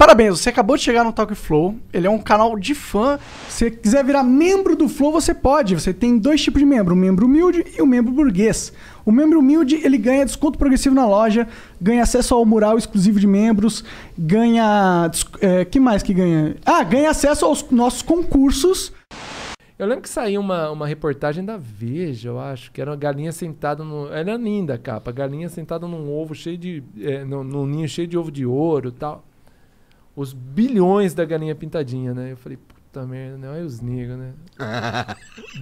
Parabéns, você acabou de chegar no Talk Flow. Ele é um canal de fã. Se você quiser virar membro do Flow, você pode. Você tem dois tipos de membro, um membro humilde e um membro burguês. O membro humilde, ele ganha desconto progressivo na loja, ganha acesso ao mural exclusivo de membros, ganha... É, que mais que ganha? Ah, ganha acesso aos nossos concursos. Eu lembro que saiu uma, uma reportagem da Veja, eu acho, que era uma galinha sentada no... Era linda a capa, galinha sentada num ovo cheio de... É, num, num ninho cheio de ovo de ouro e tal os bilhões da galinha pintadinha, né? Eu falei, puta merda, né? os negros, né?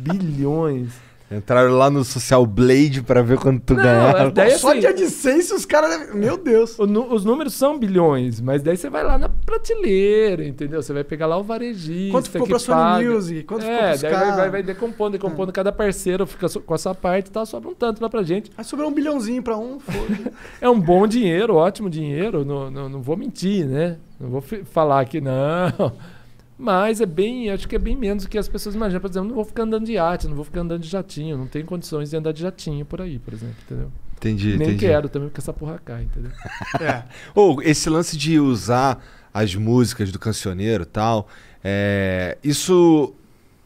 bilhões. Entraram lá no Social Blade pra ver quanto tu não, ganhava. Daí, assim, Só de AdSense os caras. Meu Deus. os números são bilhões, mas daí você vai lá na prateleira, entendeu? Você vai pegar lá o varejista. Quanto ficou que pra paga. Sony Music? Quanto é, ficou daí vai, vai, vai, decompondo, decompondo. É. Cada parceiro fica com a sua parte e tá, sobra um tanto lá pra gente. Aí sobrou um bilhãozinho pra um, foda. é um bom dinheiro, ótimo dinheiro. Não, não, não vou mentir, né? Não vou falar que não. Mas é bem, acho que é bem menos do que as pessoas imaginam. Por exemplo, não vou ficar andando de arte não vou ficar andando de jatinho, não tenho condições de andar de jatinho por aí, por exemplo, entendeu? Entendi. Nem entendi. quero também, porque essa porra cai, entendeu? é. Ou esse lance de usar as músicas do cancioneiro e tal, é, isso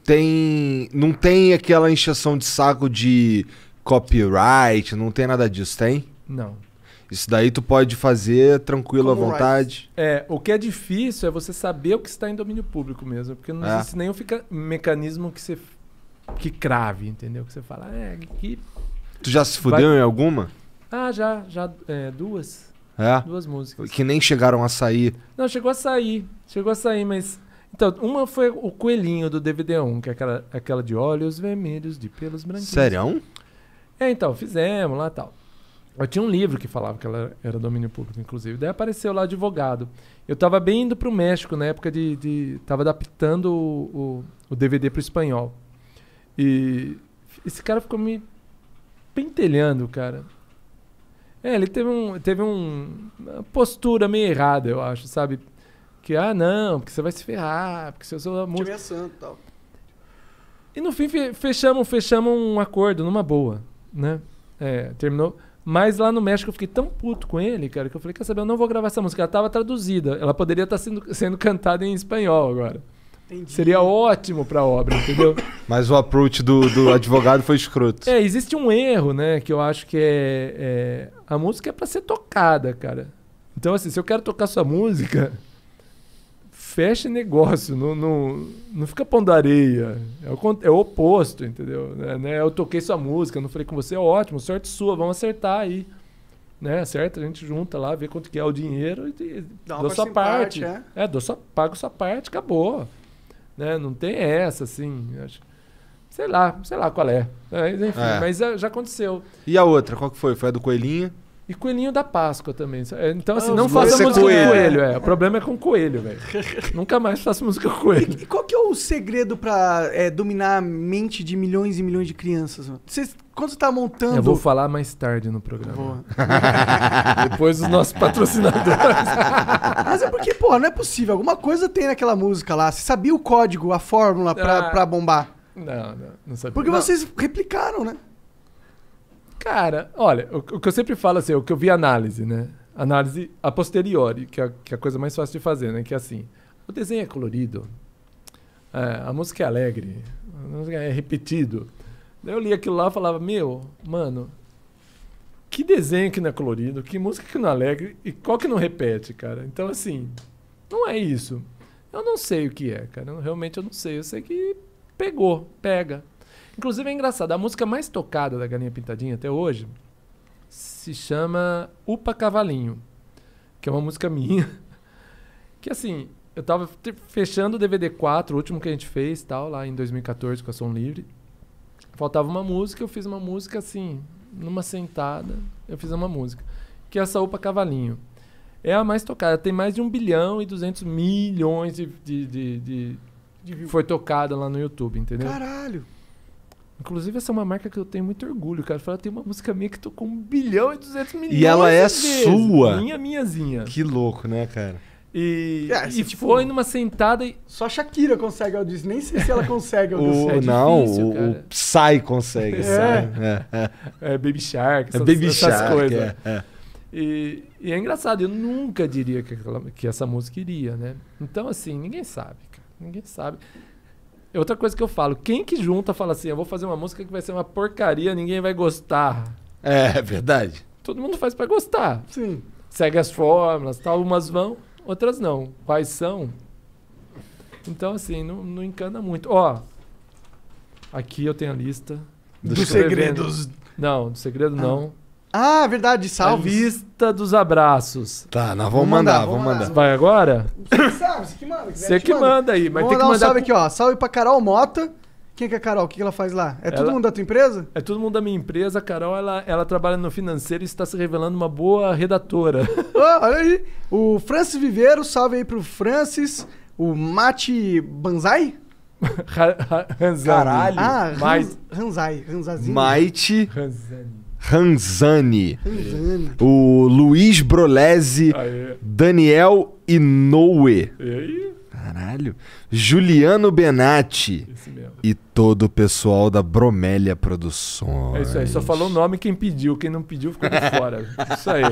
tem. Não tem aquela inchação de saco de copyright, não tem nada disso, tem? Não. Isso daí tu pode fazer tranquilo Como à vontade. É, o que é difícil é você saber o que está em domínio público mesmo, porque não é. existe nenhum fica, mecanismo que você que crave, entendeu? Que você fala, é, que Tu já se fudeu vai... em alguma? Ah, já, já é, duas. É? Duas músicas. Que nem chegaram a sair. Não, chegou a sair. Chegou a sair, mas então, uma foi o coelhinho do DVD1, que é aquela, aquela de olhos vermelhos de pelos brancos. Sério? É, é então, fizemos lá tal. Eu tinha um livro que falava que ela era domínio público, inclusive. Daí apareceu lá advogado. Eu estava bem indo para o México na época de. de tava adaptando o, o, o DVD para o espanhol. E esse cara ficou me pentelhando, cara. É, ele teve, um, teve um, uma postura meio errada, eu acho, sabe? Que, ah, não, porque você vai se ferrar, porque você usou muito. Te e tal. E no fim fechamos, fechamos um acordo, numa boa, né? É, terminou. Mas lá no México eu fiquei tão puto com ele, cara, que eu falei, quer saber, eu não vou gravar essa música. Ela estava traduzida. Ela poderia estar tá sendo, sendo cantada em espanhol agora. Entendi. Seria ótimo para a obra, entendeu? Mas o approach do, do, advogado foi escroto. É, existe um erro, né? Que eu acho que é. é a música é para ser tocada, cara. Então, assim, se eu quero tocar sua música, fecha negócio, não, não, não fica pondareia. É o, é o oposto, entendeu? É, né? Eu toquei sua música, não falei com você, é ótimo, sorte sua, vamos acertar aí. Né? certo a gente junta lá, vê quanto que é o dinheiro e Dá sua parte. parte é, é dou sua, pago sua parte, acabou. Né? Não tem essa, assim. sei lá, sei lá qual é. é enfim, mas é, já aconteceu. E a outra, qual que foi? Foi a do Coelhinha? E coelhinho da Páscoa também. É, então, assim, ah, não faça é música coelho. com coelho. É. O problema é com coelho, velho. Nunca mais faça música com coelho. E, e, qual que é o segredo pra é, dominar a mente de milhões e milhões de crianças? Mano? Vocês, quando você tá montando... Eu vou falar mais tarde no programa. Depois os nossos patrocinadores. Mas é porque, pô, não é possível. Alguma coisa tem naquela música lá. Você sabia o código, a fórmula pra, ah, pra bombar? Não, não, não sabia. Porque não. vocês replicaram, né? Cara, olha, o, o, que eu sempre falo assim, é o que eu vi análise, né? Análise a posteriori, que é, que é a coisa mais fácil de fazer, né? Que é assim, o desenho é colorido, é, a música é alegre, a música é repetido. Daí eu li aquilo lá e falava, meu, mano, que desenho que não é colorido, que música que não é alegre e qual que não repete, cara? Então, assim, não é isso. Eu não sei o que é, cara. Eu, realmente eu não sei. Eu sei que pegou, pega. Inclusive é engraçado, a música mais tocada da Galinha Pintadinha até hoje se chama Upa Cavalinho, que é uma música minha. Que assim, eu tava fechando o DVD 4, o último que a gente fez, tal, lá em 2014 com a Som Livre. Faltava uma música, eu fiz uma música assim, numa sentada, eu fiz uma música, que é essa Upa Cavalinho. É a mais tocada, tem mais de 1 bilhão e 200 milhões de, de, de, de foi tocada lá no YouTube, entendeu? Caralho! Inclusive, essa é uma marca que eu tenho muito orgulho, cara. fala tem uma música minha que tocou 1 bilhão e 200 milhões. E ela é vezes. sua. Minha, minhazinha. Que louco, né, cara? E, é, e é, tipo, foi numa sentada e. Só a Shakira consegue eu disse Nem sei se ela consegue ao É não, difícil, o, o, Psy consegue. É. É, é. Baby Shark, é essas, Baby essas Shark, coisas. E, e, é engraçado, eu nunca diria que, que essa música iria, né? Então, assim, ninguém sabe, cara. Ninguém sabe. É outra coisa que eu falo. Quem que junta fala assim, eu vou fazer uma música que vai ser uma porcaria, ninguém vai gostar. É, é verdade. Todo mundo faz para gostar. Sim. Segue as fórmulas, tal, umas vão, outras não. Quais são? Então, assim, não, não encana muito. Ó, aqui eu tenho a lista. Dos do segredos. Não, do segredo não. Ah, verdade, salve. A dos abraços. Tá, nós vamos mandar, mandar vamos mandar. Vai agora? Você você que manda. Você que manda. aí, mas vamos tem que mandar. Um salve aqui, ó. Salve pra Carol Mota. Quem que é a Carol? O que, ela faz lá? É ela... todo mundo da tua empresa? É todo mundo da minha empresa. A Carol, ela, ela trabalha no financeiro e está se revelando uma boa redatora. oh, olha aí. O Francis Viveiro, salve aí pro Francis. O Mate Banzai? Caralho. Ah, Hans... Hanzai. Hanzazinho. Maite. Hanzani. Ranzani, o Luiz Brolese, Daniel Inoue. E aí? Caralho. Juliano Benatti. E todo o pessoal da Bromélia Produções. É isso aí. Só falou o nome quem pediu. Quem não pediu ficou de fora. Isso aí.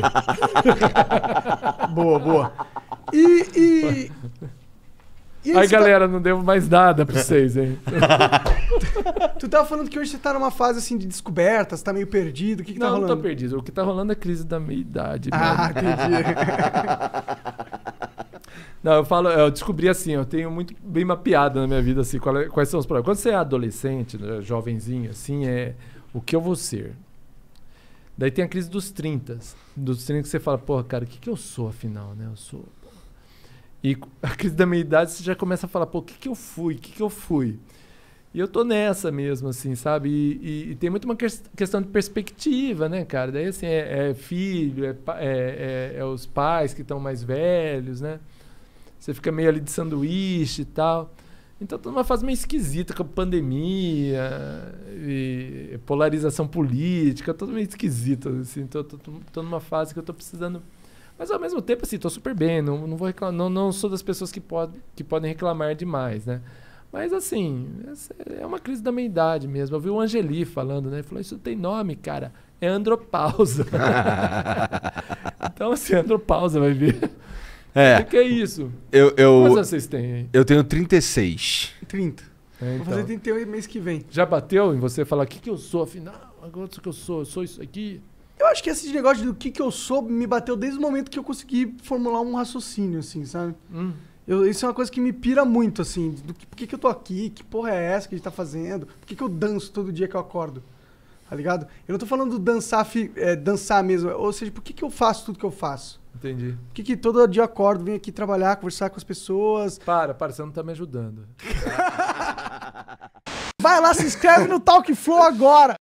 boa, boa. E. e... e aí, galera, não devo mais nada pra vocês, hein? tu tava falando que hoje você tá numa fase assim de descoberta, você tá meio perdido. O que, que não, tá rolando? Não, não tô perdido. O que tá rolando é a crise da meia idade. Né? Ah, entendi. não, eu falo, eu descobri assim, eu tenho muito bem mapeado na minha vida, assim, qual é, quais são os problemas. Quando você é adolescente, né, jovenzinho, assim, é o que eu vou ser? Daí tem a crise dos 30. Dos 30 que você fala, porra, cara, o que, que eu sou afinal, né? Eu sou. E a crise da meia idade você já começa a falar, pô, o que, que eu fui? O que, que eu fui? E eu tô nessa mesmo, assim, sabe? E, e, e tem muito uma que questão de perspectiva, né, cara? Daí, assim, é, é filho, é, é, é, é, os pais que estão mais velhos, né? Você fica meio ali de sanduíche e tal. Então, tô numa fase meio esquisita com a pandemia, e polarização política, tudo meio esquisito, assim. Tô, tô, tô numa fase que eu tô precisando... Mas, ao mesmo tempo, assim, tô super bem, não, não vou reclamar, não, não sou das pessoas que, pode, que podem reclamar demais, né? Mas assim, é uma crise da minha idade mesmo. Eu vi o Angeli falando, né? Ele falou, isso tem nome, cara. É andropausa. então, assim, andropausa vai vir. É. O que, é isso? Eu, eu, Quantos vocês têm aí? Eu tenho 36. 30. É, então. Vou fazer 31 então. mês que vem. Já bateu em você falar, o que, que eu sou, afinal? Agora o que eu sou? Eu sou isso aqui? Eu acho que esse negócio do que, que eu sou me bateu desde o momento que eu consegui formular um raciocínio, assim, sabe? Hum. Eu, isso é uma coisa que me pira muito, assim. Do que, por que, que eu tô aqui? Que porra é essa que a gente tá fazendo? Por que, que eu danço todo dia que eu acordo? Tá ligado? Eu não tô falando dançar, fi, é, dançar mesmo. Ou seja, por que, que eu faço tudo que eu faço? Entendi. Por que, que todo dia eu acordo, venho aqui trabalhar, conversar com as pessoas? Para, para, você não tá me ajudando. Vai lá, se inscreve no Talk Flow agora!